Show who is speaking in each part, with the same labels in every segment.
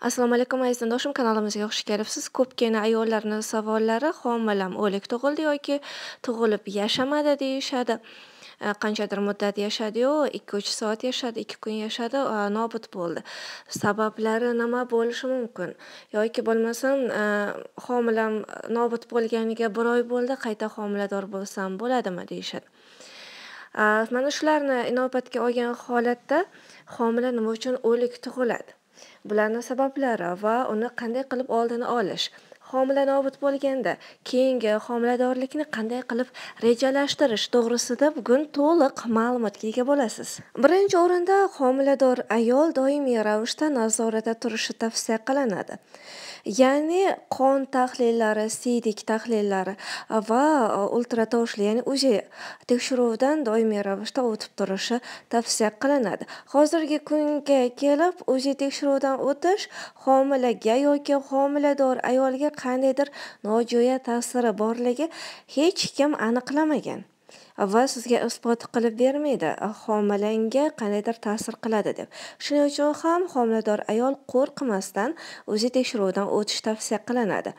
Speaker 1: assalomu alaykum aziz do'stlar kanalimizga xush kelibsiz ko'pgina ayollarni savollari homilam o'lik tug'ildi yoki tug'ilib yashamadi deyishadi e, qanchadir muddat yashadiyu ikki uch soat yashadi ikki kun yashadi e, nobud bo'ldi sabablari nima bo'lishi mumkin yoki bo'lmasam e, homilam nobud bo'lganiga bir oy bo'ldi qayta homilador bo'lsam bo'ladimi deyishadi mana shularni inobatga olgan holatda homila nima uchun o'lik tug'iladi bularni sabablari va uni qanday qilib oldini olish homila nobud bo'lganda keyingi homiladorlikni qanday qilib rejalashtirish to'g'risida bugun to'liq ma'lumotga ega bo'lasiz birinchi o'rinda homilador ayol doimiy ravishda nazoratda turishi tavsiya qilinadi Ya'ni qon tahlillari, siydik tahlillari va e, ultratovushli ya'ni UZI tekshiruvdan doimiy ravishda o'tib turishi tavsiya qilinadi. Hozirgi kunga kelib UZI tekshiruvdan o'tish homilaga yoki homilador ayolga qandaydir nojo'ya ta'siri borligi hech kim aniqlamagan. va sizga isbot qilib bermaydi homilangga qandaydir ta'sir qiladi deb shuning uchun ham homilador ayol qo'rqmasdan uzi tekshiruvdan o'tish tavsiya qilinadi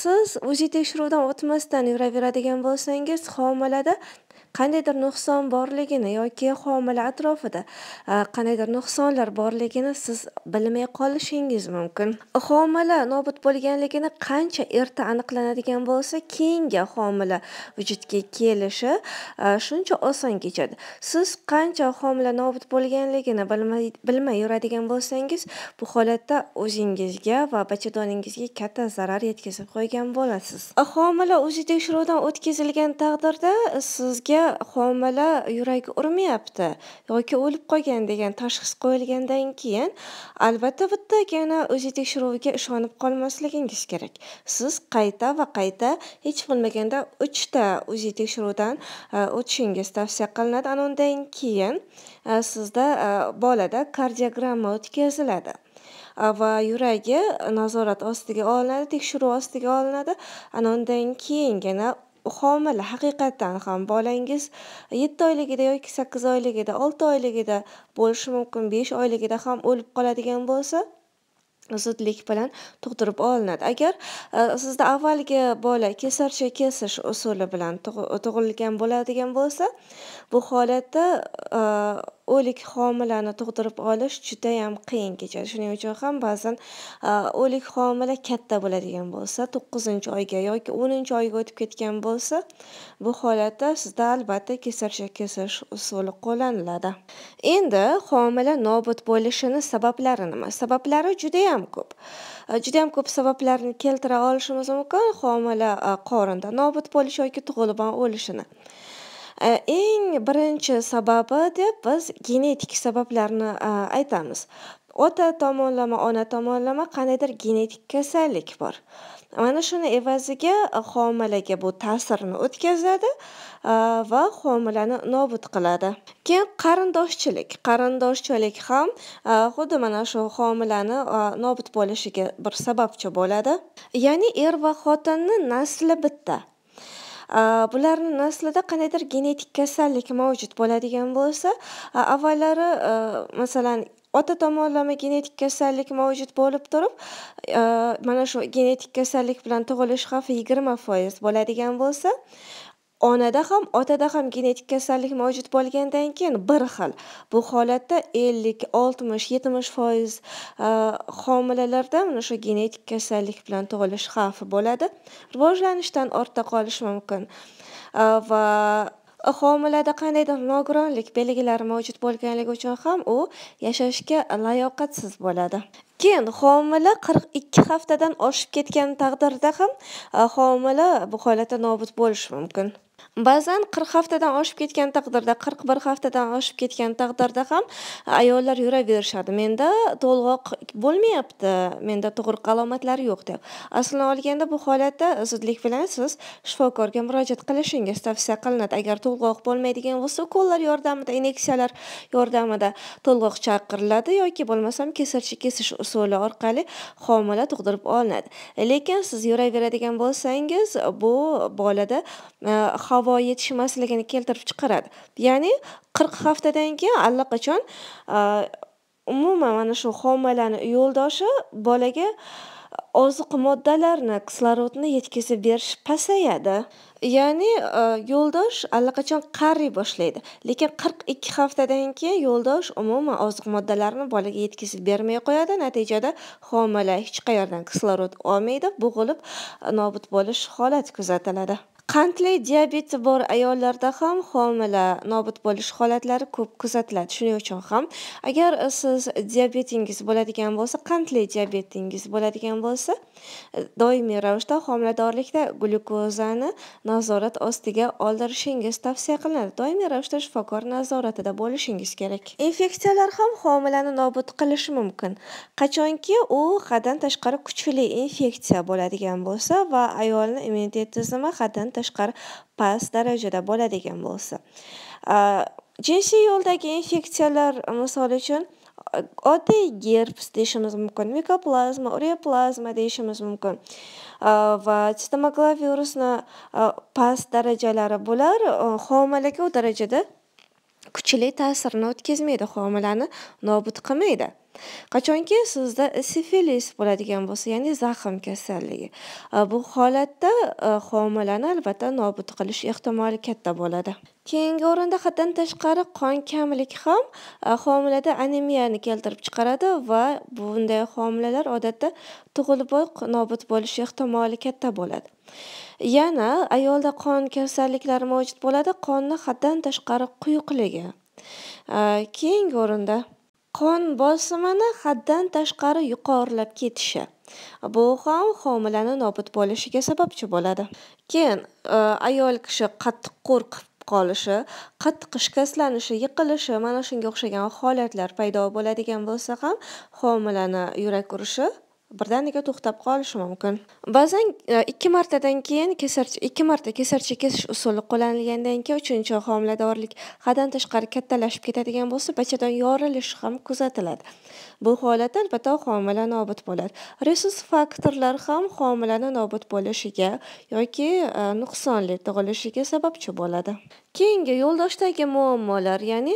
Speaker 1: siz uzi tekshiruvdan o'tmasdan yuraveradigan bo'lsangiz homilada qandaydir nuqson borligini yoki homila atrofida qandaydir nuqsonlar borligini siz bilmay qolishingiz mumkin homila nobud bo'lganligini qancha erta aniqlanadigan bo'lsa keyingi homila vujudga kelishi shuncha oson kechadi siz qancha homila nobud bo'lganligini bilmay yuradigan bo'lsangiz bu holatda o'zingizga va bachadoningizga katta zarar yetkazib qo'ygan bo'lasiz homila o'zi tekshiruvdan o'tkazilgan taqdirda sizga homila yuragi urmayapti yoki o'lib qolgan degan tashxis qo'yilgandan keyin albatta bitta gina o'zi tekshiruviga ishonib qolmasligingiz kerak siz qayta va qayta hech bo'lmaganda uchta o'zi tekshiruvdan e, o'tishingiz tavsiya qilinadi ana undan keyin e, sizda e, bolada kardiogramma o'tkaziladi va yuragi nazorat ostiga olinadi tekshiruv ostiga olinadi ana undan keyingina homila haqiqatdan ham bolangiz yetti oyligida yoki sakkiz oyligida olti oyligida bo'lishi mumkin besh oyligida ham o'lib qoladigan bo'lsa zudlik bilan tug'dirib olinadi agar e, sizda avvalgi bola kesarcha kesish usuli bilan tug'ilgan bo'ladigan bo'lsa bu holatda e, o'lik homilani tug'dirib olish judayam qiyin kechadi shuning uchun ham ba'zan o'lik homila katta bo'ladigan bo'lsa to'qqizinchi oyga yoki o'ninchi oyga o'tib ketgan bo'lsa bu holatda sizda albatta kesarcha kesish usuli qo'llaniladi endi homila nobud bo'lishini sabablari nima sabablari judayam ko'p judayam ko'p sabablarni keltira olishimiz mumkin homila qorinda nobud bo'lishi yoki tug'ilib o'lishini Э, eng birinchi sababi deb biz genetik sabablarni e, aytamiz ota tomonlama ona tomonlama qandaydir genetik kasallik bor mana shuni evaziga homilaga bu ta'sirini o'tkazadi e, va homilani nobud qiladi keyin qarindoshchilik qarindoshchilik ham e, xuddi mana shu homilani nobud bo'lishiga bir sababchi bo'ladi ya'ni er va xotinni nasli bitta bularni naslida qandaydir genetik kasallik mavjud bo'ladigan bo'lsa avvallari masalan ota tomonlama genetik kasallik mavjud bo'lib turib mana shu genetik kasallik bilan tug'ilish xavfi yigirma foiz bo'ladigan bo'lsa onada ham otada ham genetik kasallik mavjud bo'lgandan keyin bir xil bu holatda ellik oltmish yetmish foiz homilalarda mana shu genetik kasallik bilan tug'ilish xavfi bo'ladi rivojlanishdan ortda qolish mumkin va homilada qandaydir nogironlik belgilari mavjud bo'lganligi uchun ham u yashashga layoqatsiz bo'ladi keyin homila qirq ikki haftadan oshib ketgan taqdirda ham homila bu holatda nobud bo'lishi mumkin ba'zan qirq haftadan oshib ketgan taqdirda qirq bir haftadan oshib ketgan taqdirda ham ayollar yuraverishadi menda to'lg'oq bo'lmayapti menda tug'ruq alomatlari yo'q deb aslini olganda bu holatda zudlik bilan siz shifokorga murojaat qilishingiz tavsiya qilinadi agar to'lg'oq bo'lmaydigan bo'lsa ukollar yordamida inyeksiyalar yordamida to'lg'oq chaqiriladi yoki bo'lmasam kesirchi kesish usuli orqali homila tug'dirib olinadi lekin siz yuraveradigan bo'lsangiz bu bolada e, havo yetishmasligini keltirib chiqaradi ya'ni qirq haftadan keyin allaqachon umuman mana shu homilani yo'ldoshi bolaga oziq moddalarni kislorodni yetkazib berish pasayadi ya'ni yo'ldosh allaqachon qariy boshlaydi lekin qirq ikki haftadan keyin yo'ldosh umuman oziq moddalarni bolaga yetkazib bermay qo'yadi natijada homila hech qayerdan kislorod olmaydi bo'g'ilib nobud bo'lish holati kuzatiladi qandli diabeti bor ayollarda ham homila nobud bo'lish holatlari ko'p kuzatiladi shuning uchun ham agar e, siz diabetingiz bo'ladigan bo'lsa qandli diabetingiz bo'ladigan bo'lsa e, doimiy ravishda homiladorlikda glyukozani nazorat ostiga oldirishingiz tavsiya qilinadi doimiy ravishda shifokor nazoratida bo'lishingiz kerak infeksiyalar ham homilani nobud qilishi mumkin qachonki u haddan tashqari kuchli infeksiya bo'ladigan bo'lsa va ayolni immunitet tizimi haddan tashqari past darajada bo'ladigan bo'lsa jinsiy yo'ldagi infeksiyalar misol uchun oddiy gerps deyishimiz mumkin mikoplazma ureplazma deyishimiz mumkin va stomoglovirusni past darajalari bular homilaga u darajada kuchli ta'sirini o'tkazmaydi homilani nobud qilmaydi qachonki sizda sifilis bo'ladigan bo'lsa ya'ni zaxm kasalligi e, bu holatda e, homilani albatta nobud qilish ehtimoli katta bo'ladi keyingi o'rinda haddan tashqari qon kamlik ham e, homilada anemiyani keltirib chiqaradi va bunday homilalar odatda tug'iliboq nobud bo'lish ehtimoli katta bo'ladi yana ayolda qon kasalliklari mavjud bo'ladi qonni haddan tashqari quyuqligi keyingi o'rinda qon bosimini haddan tashqari yuqorilab ketishi bu ham homilani nobud bo'lishiga sababchi bo'ladi keyin e, ayol kishi qattiq qo'rqib qolishi qattiq shikastlanishi yiqilishi mana shunga o'xshagan holatlar paydo bo'ladigan bo'lsa ham homilani yurak urishi birdaniga to'xtab qolishi mumkin ba'zan e, ikki martadan keyin kesarcha ikki marta kesarcha kesish usuli qo'llanilgandan keyin uchinchi homiladorlik haddan tashqari kattalashib ketadigan bo'lsa bachadon yorilishi ham kuzatiladi bu holat albatta homila nobud bo'ladi resurs faktorlar ham homilani nobud bo'lishiga yoki e, nuqsonli tug'ilishiga sababchi bo'ladi keyingi yo'ldoshdagi muammolar ya'ni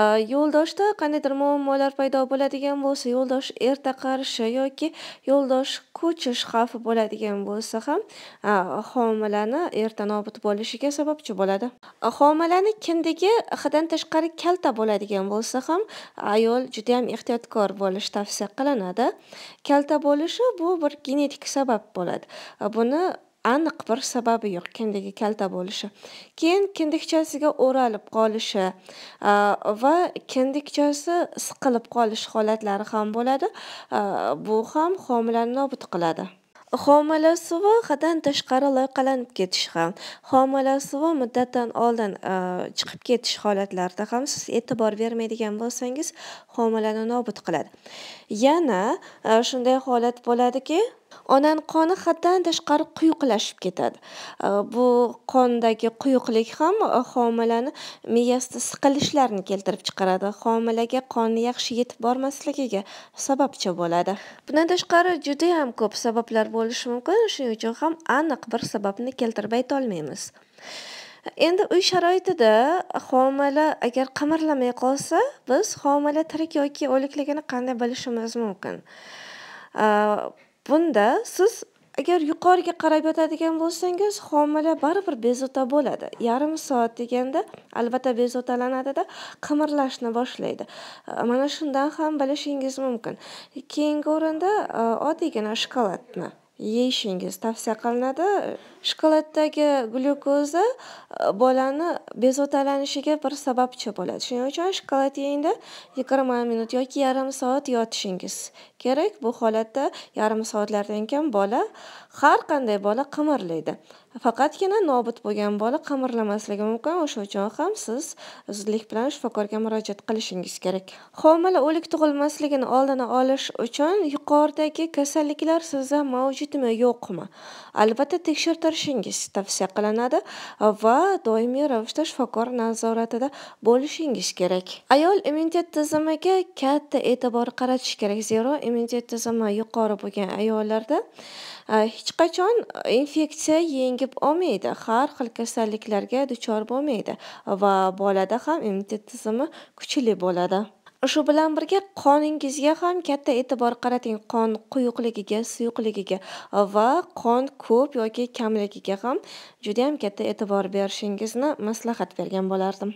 Speaker 1: e, yo'ldoshda qandaydir muammolar paydo bo'ladigan bo'lsa yo'ldosh erta qarishi yoki yo'ldosh ko'chish xavfi bo'ladigan bo'lsa ham homilani erta nobud bo'lishiga sababchi bo'ladi homilani kindigi hididan tashqari kalta bo'ladigan bo'lsa ham ayol judayam ehtiyotkor bo'lish tavsiya qilinadi kalta bo'lishi bu bir genetik sabab bo'ladi buni aniq bir sababi yo'q kindigi kalta bo'lishi keyin kindikchasiga o'ralib qolishi va kindikchasi siqilib qolish holatlari ham bo'ladi bu ham homilani nobud qiladi suvi haddan tashqari loyqalanib ketishi ham suvi muddatdan oldin chiqib ketish holatlarida ham siz e'tibor bermaydigan bo'lsangiz homilani nobud qiladi yana e, shunday holat bo'ladiki onani qoni haddan tashqari quyuqlashib ketadi e, bu qondagi quyuqlik ham e, homilani miyasida siqilishlarni keltirib chiqaradi homilaga qonni yaxshi yetib bormasligiga sababchi bo'ladi bundan tashqari juda yam ko'p sabablar bo'lishi mumkin shuning uchun ham aniq bir sababni keltirib aytolmaymiz Endi uy sharoitida homila agar qimirlamay qolsa, biz homila tirik yoki o'likligini qanday bilishimiz mumkin? Bunda siz agar yuqoriga qarab yotadigan bo'lsangiz homila baribir bezovta bo'ladi yarim soat deganda albatta bezovtalanadida qimirlashni boshlaydi mana shundan ham bilishingiz mumkin keyingi o'rinda oddiygina shokoladni yeyishingiz tavsiya qilinadi shokoladdagi glyukoza e, bolani bezovtalanishiga bir sababchi bo'ladi shuning uchun shokolad yeyingda yigirma minut yoki yarim soat yotishingiz kerak bu holatda yarim soatlardan keyin bola har qanday bola qimirlaydi faqatgina nobud bo'lgan bola qimirlamasligi mumkin o'sha uchun ham siz zudlik bilan shifokorga murojaat qilishingiz kerak homila o'lik tug'ilmasligini oldini olish uchun yuqoridagi kasalliklar sizda mavjudmi yo'qmi albatta tekshirtirishingiz tavsiya qilinadi va doimiy ravishda shifokor nazoratida bo'lishingiz kerak ayol immunitet tizimiga katta e'tibor qaratish kerak zero immunitet tizimi yuqori bo'lgan ayollarda eh, hech qachon infeksiya yengil egib olmaydi har xil kasalliklarga duchor bo'lmaydi va bolada ham immunitet tizimi kuchli bo'ladi shu bilan birga qoningizga ham katta e'tibor qarating qon quyuqligiga suyuqligiga va qon ko'p yoki kamligiga ham judayam katta e'tibor berishingizni maslahat bergan bo'lardim